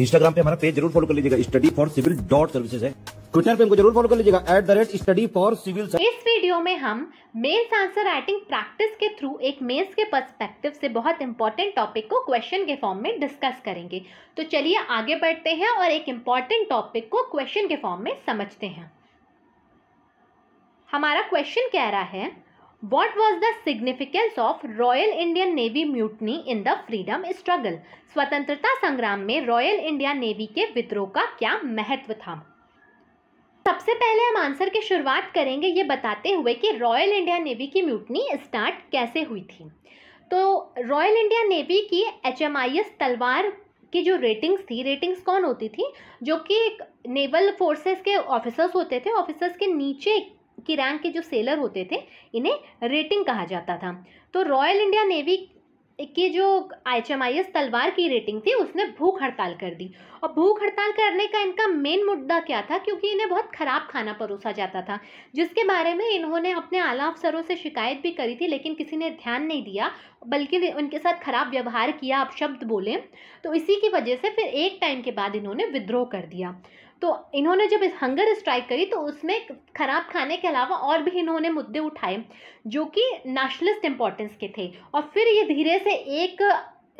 Instagram पे हमारा page जरूर फॉलो कर लीजिएगा study for civil dot services है ट्विटर पे हमको जरूर फॉलो कर लीजिएगा at the rate study for civil इस वीडियो में हम मेल्स आंसर राइटिंग प्रैक्टिस के थ्रू एक मेल्स के पर्सपेक्टिव से बहुत इंपॉर्टेंट टॉपिक को क्वेश्चन के फॉर्म में डिस्कस करेंगे तो चलिए आगे बढ़ते हैं और एक इंपॉर्टेंट टॉपिक को क्वेश्चन के फॉर्म में समझते हैं हमारा क्वेश्चन कह रहा है what was the significance of Royal Indian Navy mutiny in the freedom struggle स्वतंत्रता संग्राम में रॉयल इंडिया नेवी के विद्रोह का क्या महत्व था सबसे पहले हम आंसर की शुरुआत करेंगे ये बताते हुए कि रॉयल इंडिया नेवी की म्यूटनी स्टार्ट कैसे हुई थी तो रॉयल इंडिया नेवी की एच तलवार की जो रेटिंग्स थी रेटिंग्स कौन होती थी जो कि नेवल फोर्सेस के ऑफिसर्स होते थे ऑफिसर्स के नीचे की रैंक के जो सेलर होते थे इन्हें रेटिंग कहा जाता था तो रॉयल इंडिया नेवी के जो आई तलवार की रेटिंग थी उसने भूख हड़ताल कर दी और भूख हड़ताल करने का इनका मेन मुद्दा क्या था क्योंकि इन्हें बहुत ख़राब खाना परोसा जाता था जिसके बारे में इन्होंने अपने आला अफसरों से शिकायत भी करी थी लेकिन किसी ने ध्यान नहीं दिया बल्कि उनके साथ ख़राब व्यवहार किया आप शब्द बोले तो इसी की वजह से फिर एक टाइम के बाद इन्होंने विद्रोह कर दिया तो इन्होंने जब इस हंगर स्ट्राइक करी तो उसमें ख़राब खाने के अलावा और भी इन्होंने मुद्दे उठाए जो कि नेशनलिस्ट इम्पोर्टेंस के थे और फिर ये धीरे से एक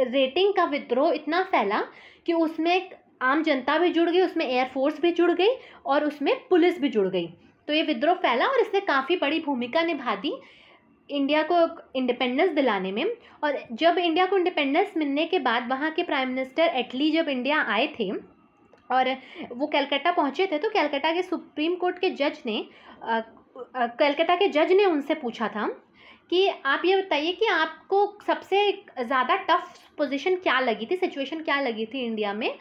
रेटिंग का विद्रोह इतना फैला कि उसमें आम जनता भी जुड़ गई उसमें एयरफोर्स भी जुड़ गई और उसमें पुलिस भी जुड़ गई तो ये विद्रोह फैला और इसने काफ़ी बड़ी भूमिका निभा दी इंडिया को इंडिपेंडेंस दिलाने में और जब इंडिया को इंडिपेंडेंस मिलने के बाद वहाँ के प्राइम मिनिस्टर एटली जब इंडिया आए थे और वो कलकत्ता पहुँचे थे तो कलकत्ता के सुप्रीम कोर्ट के जज ने कलकत्ता के जज ने उनसे पूछा था कि आप ये बताइए कि आपको सबसे ज़्यादा टफ पोजीशन क्या लगी थी सिचुएशन क्या लगी थी इंडिया में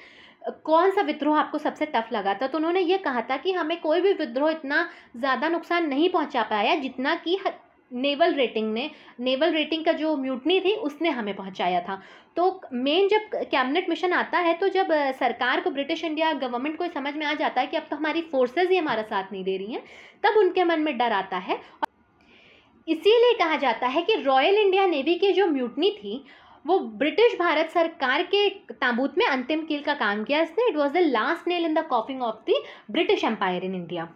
कौन सा विद्रोह आपको सबसे टफ लगा था तो उन्होंने ये कहा था कि हमें कोई भी विद्रोह इतना ज़्यादा नुकसान नहीं पहुंचा पाया जितना कि नेवल रेटिंग ने नेवल रेटिंग का जो म्यूटनी थी उसने हमें पहुंचाया था तो मेन जब कैबिनेट मिशन आता है तो जब सरकार को ब्रिटिश इंडिया गवर्नमेंट को समझ में आ जाता है कि अब तो हमारी फोर्सेज ही हमारा साथ नहीं दे रही हैं तब उनके मन में डर आता है इसीलिए कहा जाता है कि रॉयल इंडिया नेवी की जो म्यूटनी थी वो ब्रिटिश भारत सरकार के ताबूत में अंतिम कील का काम किया इसने it was the last nail in the coffin of the British Empire in India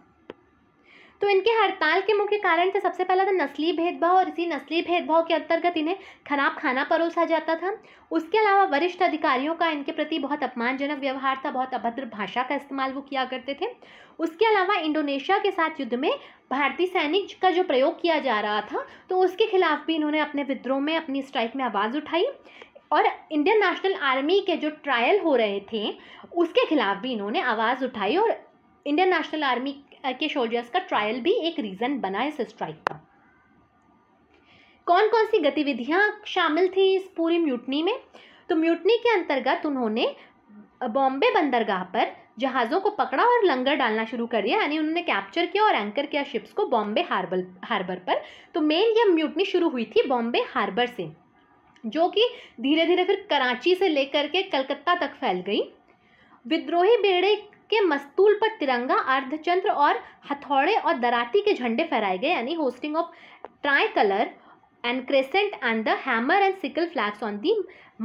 तो इनके हड़ताल के मुख्य कारण थे सबसे पहला था तो नस्ली भेदभाव और इसी नस्ली भेदभाव के अंतर्गत इन्हें खराब खाना परोसा जाता था उसके अलावा वरिष्ठ अधिकारियों का इनके प्रति बहुत अपमानजनक व्यवहार था बहुत अभद्र भाषा का इस्तेमाल वो किया करते थे उसके अलावा इंडोनेशिया के साथ युद्ध में भारतीय सैनिक का जो प्रयोग किया जा रहा था तो उसके खिलाफ भी इन्होंने अपने विद्रोह में अपनी स्ट्राइक में आवाज़ उठाई और इंडियन नेशनल आर्मी के जो ट्रायल हो रहे थे उसके खिलाफ भी इन्होंने आवाज़ उठाई और इंडियन नेशनल आर्मी Uh, के सोल्जर्स का ट्रायल भी एक रीज़न बना इस स्ट्राइक का कौन कौन सी गतिविधियां शामिल थी इस पूरी म्यूटनी में तो म्यूटनी के अंतर्गत उन्होंने बॉम्बे uh, बंदरगाह पर जहाज़ों को पकड़ा और लंगर डालना शुरू कर दिया यानी उन्होंने कैप्चर किया और एंकर किया शिप्स को बॉम्बे हार्बर हार्बर पर तो मेन ये म्यूटनी शुरू हुई थी बॉम्बे हार्बर से जो कि धीरे धीरे फिर कराची से लेकर के कलकत्ता तक फैल गई विद्रोही बेड़े के मस्तूल पर तिरंगा अर्धचंद्र और हथौड़े और दराती के झंडे फहराए गए यानी hoisting of tricolour and crescent and the hammer and sickle flags on the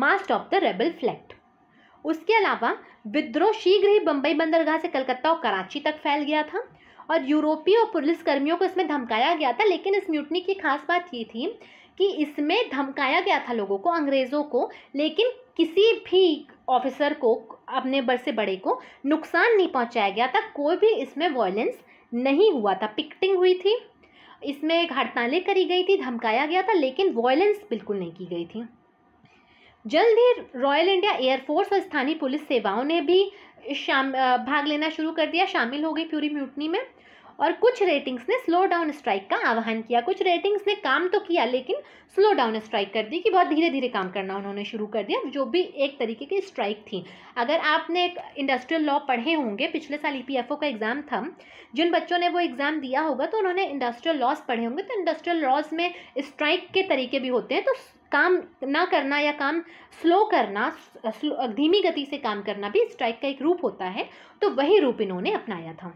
mast of the rebel flag. उसके अलावा विद्रोह शीघ्र ही बम्बई बंदरगाह से कलकत्ता और कराची तक फैल गया था और यूरोपीय और पुलिस कर्मियों को इसमें धमकाया गया था लेकिन इस म्यूटनी की खास बात ये थी कि इसमें धमकाया गया था लोगों को अंग्रेज़ों को लेकिन किसी भी ऑफिसर को अपने बड़ से बड़े को नुकसान नहीं पहुंचाया गया था कोई भी इसमें वॉयलेंस नहीं हुआ था पिकटिंग हुई थी इसमें एक हड़तालें करी गई थी धमकाया गया था लेकिन वॉयलेंस बिल्कुल नहीं की गई थी जल्द ही रॉयल इंडिया एयरफोर्स और स्थानीय पुलिस सेवाओं ने भी शाम भाग लेना शुरू कर दिया शामिल हो गई पूरी म्यूटनी में और कुछ रेटिंग्स ने स्लो डाउन स्ट्राइक का आह्वान किया कुछ रेटिंग्स ने काम तो किया लेकिन स्लो डाउन स्ट्राइक कर दी कि बहुत धीरे धीरे काम करना उन्होंने शुरू कर दिया जो भी एक तरीके की स्ट्राइक थी अगर आपने एक इंडस्ट्रियल लॉ पढ़े होंगे पिछले साल ई e का एग्ज़ाम था जिन बच्चों ने वो एग्ज़ाम दिया होगा तो उन्होंने इंडस्ट्रियल लॉज पढ़े होंगे तो इंडस्ट्रियल लॉज में स्ट्राइक के तरीके भी होते हैं तो काम ना करना या काम स्लो करना धीमी गति से काम करना भी स्ट्राइक का एक रूप होता है तो वही रूप इन्होंने अपनाया था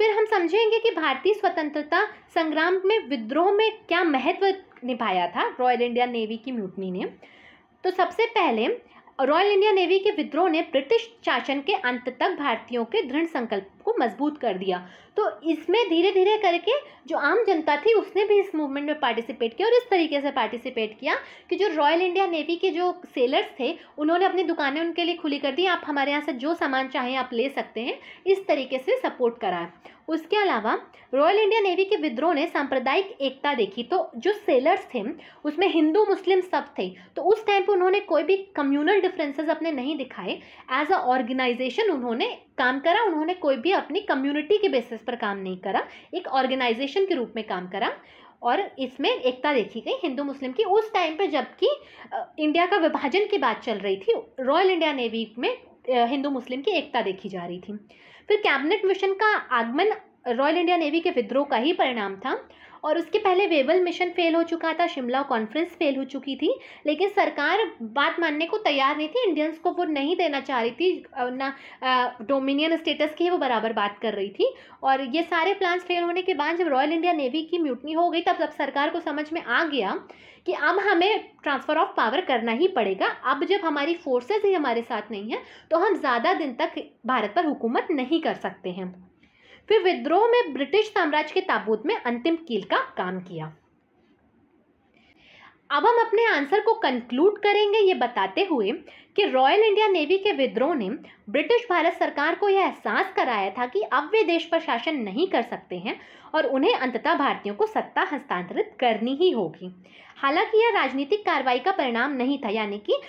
फिर हम समझेंगे कि भारतीय स्वतंत्रता संग्राम में विद्रोह में क्या महत्व निभाया था रॉयल इंडिया नेवी की म्यूटनी ने तो सबसे पहले रॉयल इंडिया नेवी के विद्रोह ने ब्रिटिश शासन के अंत तक भारतीयों के दृढ़ संकल्प को मजबूत कर दिया तो इसमें धीरे धीरे करके जो आम जनता थी उसने भी इस मूवमेंट में पार्टिसिपेट किया और इस तरीके से पार्टिसिपेट किया कि जो रॉयल इंडिया नेवी के जो सेलर्स थे उन्होंने अपनी दुकानें उनके लिए खुली कर दी आप हमारे यहाँ से जो सामान चाहें आप ले सकते हैं इस तरीके से सपोर्ट करा उसके अलावा रॉयल इंडिया नेवी के विद्रोह ने सांप्रदायिक एकता देखी तो जो सेलर्स थे उसमें हिंदू मुस्लिम सब थे तो उस टाइम पर उन्होंने कोई भी कम्युनल डिफरेंसेस अपने नहीं दिखाए एज अ ऑर्गेनाइजेशन उन्होंने काम करा उन्होंने कोई भी भी अपनी कम्युनिटी के बेसिस पर काम नहीं करा एक ऑर्गेनाइजेशन के रूप में काम करा और इसमें एकता देखी गई हिंदू मुस्लिम की उस टाइम पर जबकि इंडिया का विभाजन की बात चल रही थी रॉयल इंडिया नेवी में हिंदू मुस्लिम की एकता देखी जा रही थी फिर कैबिनेट मिशन का आगमन रॉयल इंडिया नेवी के विद्रोह का ही परिणाम था और उसके पहले वेवल मिशन फेल हो चुका था शिमला कॉन्फ्रेंस फेल हो चुकी थी लेकिन सरकार बात मानने को तैयार नहीं थी इंडियंस को वो नहीं देना चाह रही थी ना डोमिनियन स्टेटस की वो बराबर बात कर रही थी और ये सारे प्लान्स फेल होने के बाद जब रॉयल इंडिया नेवी की म्यूटनी हो गई तब तब सरकार को समझ में आ गया कि अब हमें ट्रांसफ़र ऑफ पावर करना ही पड़ेगा अब जब हमारी फोर्सेज ही हमारे साथ नहीं है तो हम ज़्यादा दिन तक भारत पर हुकूमत नहीं कर सकते हैं फिर विद्रोह में ब्रिटिश साम्राज्य के ताबूत में अंतिम कील का काम किया अब हम अपने आंसर को कंक्लूड करेंगे ये बताते हुए कि रॉयल इंडिया नेवी के विद्रोह ने ब्रिटिश भारत सरकार को यह एहसास कराया था कि अब वे देश पर शासन नहीं कर सकते हैं और उन्हें अंततः भारतीयों को सत्ता हस्तांतरित करनी ही होगी हालांकि यह राजनीतिक कार्रवाई का परिणाम नहीं था यानी कि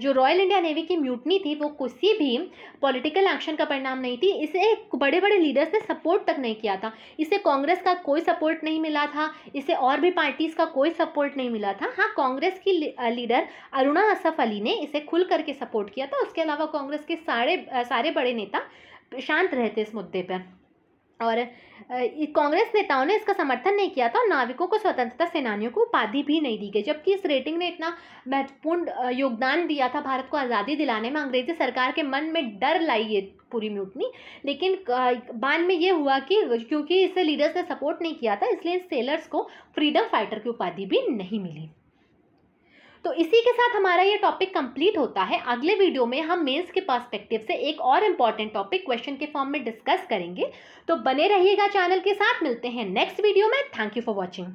जो रॉयल इंडिया नेवी की म्यूटनी थी वो किसी भी पॉलिटिकल एक्शन का परिणाम नहीं थी इसे बड़े बड़े लीडर्स ने सपोर्ट तक नहीं किया था इसे कांग्रेस का कोई सपोर्ट नहीं मिला था इसे और भी पार्टीज़ का कोई सपोर्ट नहीं मिला था हाँ कांग्रेस की लीडर अरुणा असफ अली ने इसे खुल करके सपोर्ट किया था उसके अलावा कांग्रेस के सारे सारे बड़े नेता शांत रहे थे इस मुद्दे पर और कांग्रेस नेताओं ने इसका समर्थन नहीं किया था और नाविकों को स्वतंत्रता सेनानियों को उपाधि भी नहीं दी गई जबकि इस रेटिंग ने इतना महत्वपूर्ण योगदान दिया था भारत को आज़ादी दिलाने में अंग्रेजी सरकार के मन में डर लाई ये पूरी म्यूटनी लेकिन बाद में ये हुआ कि क्योंकि इसे लीडर्स ने सपोर्ट नहीं किया था इसलिए सेलर्स को फ्रीडम फाइटर की उपाधि भी नहीं मिली तो इसी के साथ हमारा ये टॉपिक कंप्लीट होता है अगले वीडियो में हम मेंस के पर्सपेक्टिव से एक और इम्पॉर्टेंट टॉपिक क्वेश्चन के फॉर्म में डिस्कस करेंगे तो बने रहिएगा चैनल के साथ मिलते हैं नेक्स्ट वीडियो में थैंक यू फॉर वॉचिंग